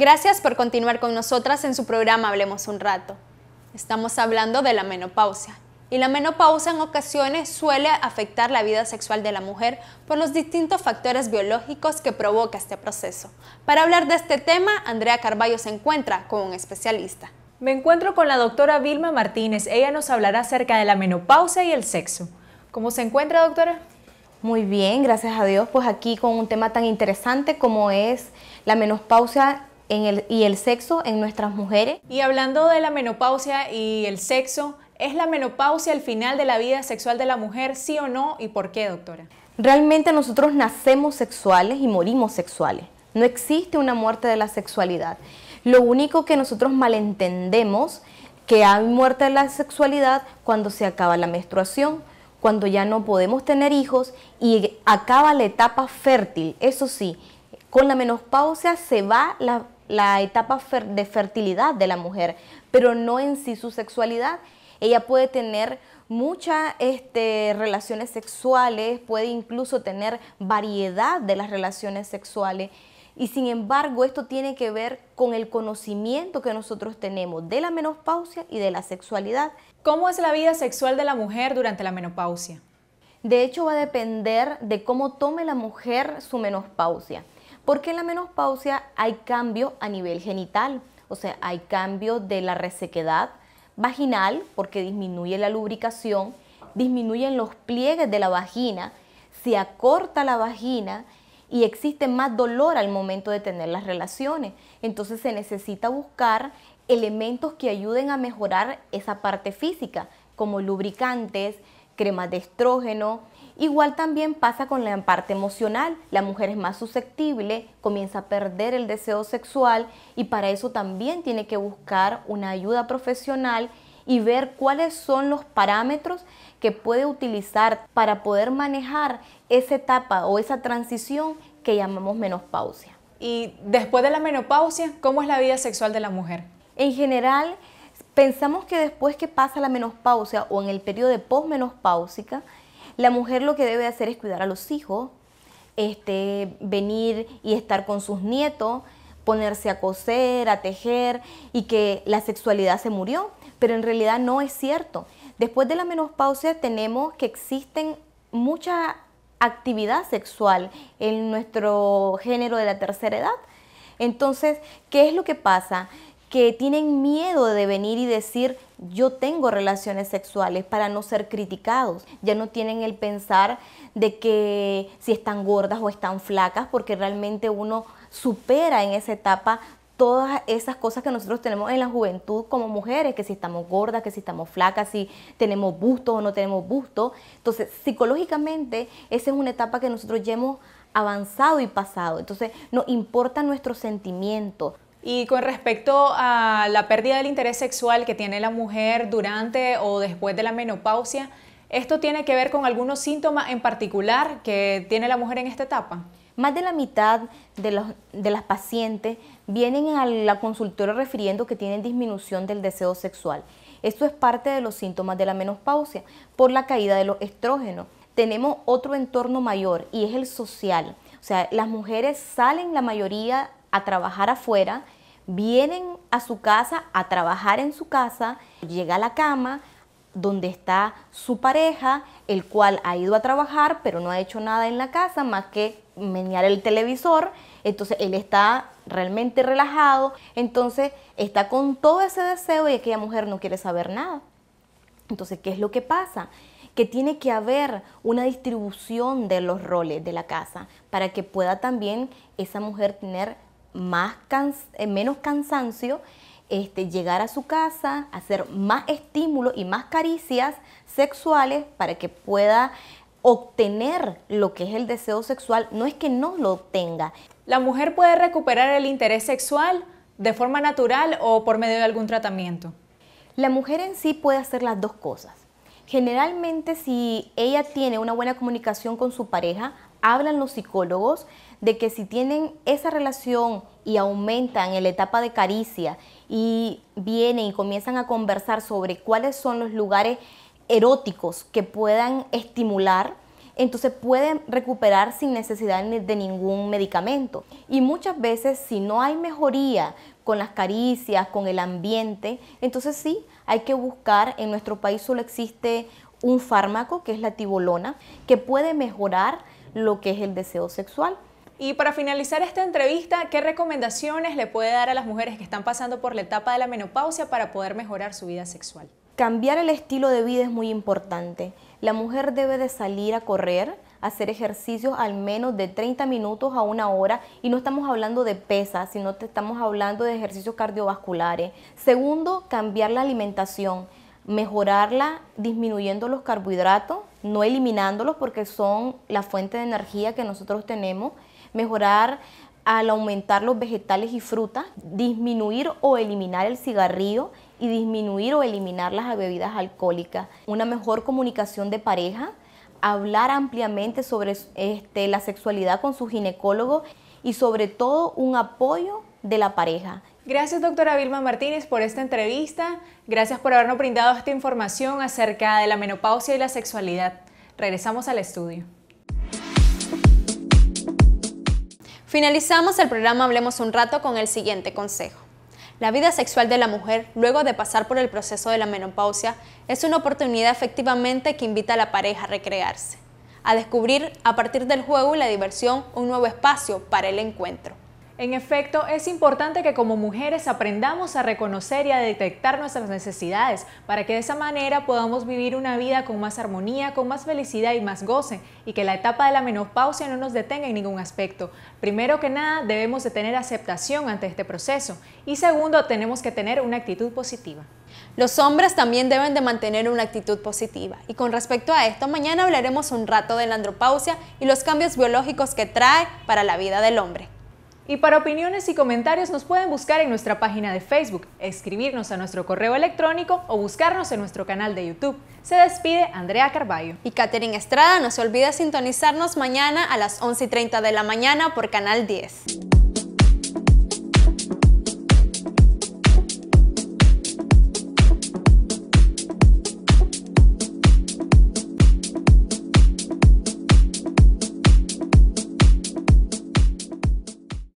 Gracias por continuar con nosotras en su programa Hablemos un rato. Estamos hablando de la menopausia. Y la menopausia en ocasiones suele afectar la vida sexual de la mujer por los distintos factores biológicos que provoca este proceso. Para hablar de este tema, Andrea Carballo se encuentra con un especialista. Me encuentro con la doctora Vilma Martínez. Ella nos hablará acerca de la menopausia y el sexo. ¿Cómo se encuentra, doctora? Muy bien, gracias a Dios, pues aquí con un tema tan interesante como es la menopausia y el sexo en nuestras mujeres. Y hablando de la menopausia y el sexo, ¿es la menopausia el final de la vida sexual de la mujer, sí o no? ¿Y por qué, doctora? Realmente nosotros nacemos sexuales y morimos sexuales. No existe una muerte de la sexualidad. Lo único que nosotros malentendemos que hay muerte de la sexualidad cuando se acaba la menstruación, cuando ya no podemos tener hijos y acaba la etapa fértil. Eso sí, con la menopausia se va la la etapa de fertilidad de la mujer, pero no en sí su sexualidad. Ella puede tener muchas este, relaciones sexuales, puede incluso tener variedad de las relaciones sexuales. Y sin embargo, esto tiene que ver con el conocimiento que nosotros tenemos de la menopausia y de la sexualidad. ¿Cómo es la vida sexual de la mujer durante la menopausia? De hecho, va a depender de cómo tome la mujer su menopausia porque en la menopausia hay cambio a nivel genital, o sea, hay cambio de la resequedad vaginal, porque disminuye la lubricación, disminuyen los pliegues de la vagina, se acorta la vagina y existe más dolor al momento de tener las relaciones. Entonces se necesita buscar elementos que ayuden a mejorar esa parte física, como lubricantes, cremas de estrógeno, Igual también pasa con la parte emocional. La mujer es más susceptible, comienza a perder el deseo sexual y para eso también tiene que buscar una ayuda profesional y ver cuáles son los parámetros que puede utilizar para poder manejar esa etapa o esa transición que llamamos menopausia. Y después de la menopausia, ¿cómo es la vida sexual de la mujer? En general, pensamos que después que pasa la menopausia o en el periodo de posmenopáusica, la mujer lo que debe hacer es cuidar a los hijos, este, venir y estar con sus nietos, ponerse a coser, a tejer y que la sexualidad se murió, pero en realidad no es cierto. Después de la menopausia tenemos que existen mucha actividad sexual en nuestro género de la tercera edad. Entonces, ¿qué es lo que pasa? que tienen miedo de venir y decir yo tengo relaciones sexuales para no ser criticados. Ya no tienen el pensar de que si están gordas o están flacas, porque realmente uno supera en esa etapa todas esas cosas que nosotros tenemos en la juventud como mujeres, que si estamos gordas, que si estamos flacas, si tenemos bustos o no tenemos bustos. Entonces, psicológicamente, esa es una etapa que nosotros ya hemos avanzado y pasado. Entonces, nos importa nuestros sentimientos. Y con respecto a la pérdida del interés sexual que tiene la mujer durante o después de la menopausia, ¿esto tiene que ver con algunos síntomas en particular que tiene la mujer en esta etapa? Más de la mitad de, las pacientes vienen a la consultora refiriendo que tienen disminución del deseo sexual. Esto es parte de los síntomas de la menopausia por la caída de los estrógenos. Tenemos otro entorno mayor y es el social. O sea, las mujeres salen la mayoría a trabajar afuera, vienen a su casa a trabajar en su casa, llega a la cama donde está su pareja, el cual ha ido a trabajar pero no ha hecho nada en la casa más que menear el televisor, entonces él está realmente relajado, entonces está con todo ese deseo y aquella mujer no quiere saber nada. Entonces, ¿qué es lo que pasa? que tiene que haber una distribución de los roles de la casa para que pueda también esa mujer tener más eh, menos cansancio, este, llegar a su casa, hacer más estímulos y más caricias sexuales para que pueda obtener lo que es el deseo sexual. No es que no lo obtenga. La mujer puede recuperar el interés sexual de forma natural o por medio de algún tratamiento. La mujer en sí puede hacer las dos cosas. Generalmente si ella tiene una buena comunicación con su pareja, hablan los psicólogos de que si tienen esa relación y aumentan en la etapa de caricia y vienen y comienzan a conversar sobre cuáles son los lugares eróticos que puedan estimular, entonces pueden recuperar sin necesidad de ningún medicamento. Y muchas veces si no hay mejoría con las caricias, con el ambiente, entonces sí, hay que buscar, en nuestro país solo existe un fármaco que es la tibolona, que puede mejorar lo que es el deseo sexual. Y para finalizar esta entrevista, ¿qué recomendaciones le puede dar a las mujeres que están pasando por la etapa de la menopausia para poder mejorar su vida sexual? Cambiar el estilo de vida es muy importante. La mujer debe de salir a correr, hacer ejercicios al menos de 30 minutos a una hora y no estamos hablando de pesas, sino que estamos hablando de ejercicios cardiovasculares. Segundo, cambiar la alimentación mejorarla disminuyendo los carbohidratos, no eliminándolos porque son la fuente de energía que nosotros tenemos, mejorar al aumentar los vegetales y frutas, disminuir o eliminar el cigarrillo y disminuir o eliminar las bebidas alcohólicas, una mejor comunicación de pareja, hablar ampliamente sobre este, la sexualidad con su ginecólogo y sobre todo un apoyo de la pareja. Gracias, doctora Vilma Martínez, por esta entrevista. Gracias por habernos brindado esta información acerca de la menopausia y la sexualidad. Regresamos al estudio. Finalizamos el programa Hablemos un rato con el siguiente consejo. La vida sexual de la mujer, luego de pasar por el proceso de la menopausia, es una oportunidad efectivamente que invita a la pareja a recrearse, a descubrir a partir del juego y la diversión un nuevo espacio para el encuentro. En efecto, es importante que como mujeres aprendamos a reconocer y a detectar nuestras necesidades para que de esa manera podamos vivir una vida con más armonía, con más felicidad y más goce y que la etapa de la menopausia no nos detenga en ningún aspecto. Primero que nada, debemos de tener aceptación ante este proceso y segundo, tenemos que tener una actitud positiva. Los hombres también deben de mantener una actitud positiva y con respecto a esto, mañana hablaremos un rato de la andropausia y los cambios biológicos que trae para la vida del hombre. Y para opiniones y comentarios nos pueden buscar en nuestra página de Facebook, escribirnos a nuestro correo electrónico o buscarnos en nuestro canal de YouTube. Se despide Andrea Carballo. Y Katherine Estrada, no se olvide sintonizarnos mañana a las 11.30 de la mañana por Canal 10.